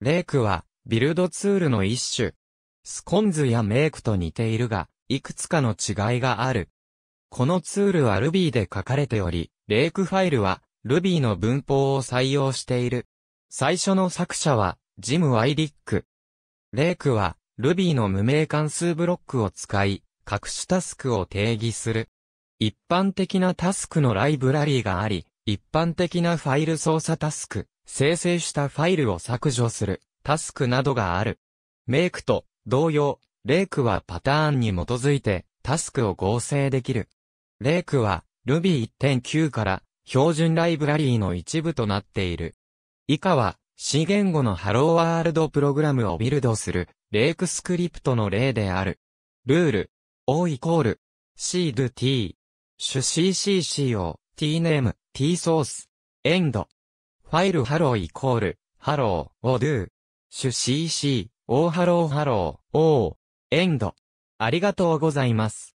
レイクは、ビルドツールの一種。スコンズやメイクと似ているが、いくつかの違いがある。このツールは Ruby で書かれており、レイクファイルは Ruby の文法を採用している。最初の作者は、ジム・ワイリック。レイクは Ruby の無名関数ブロックを使い、各種タスクを定義する。一般的なタスクのライブラリーがあり、一般的なファイル操作タスク、生成したファイルを削除するタスクなどがある。メイクと同様、レイクはパターンに基づいてタスクを合成できる。レイクは Ruby 1.9から標準ライブラリーの一部となっている。以下は C 言語のハローワールドプログラムをビルドするレイクスクリプトの例である。ルール O イコール C do T 主 CCC o T name T ソース end ファイルハローイコール、ハロー、を do。主 cc、o ハローハロー、おエンド。ありがとうございます。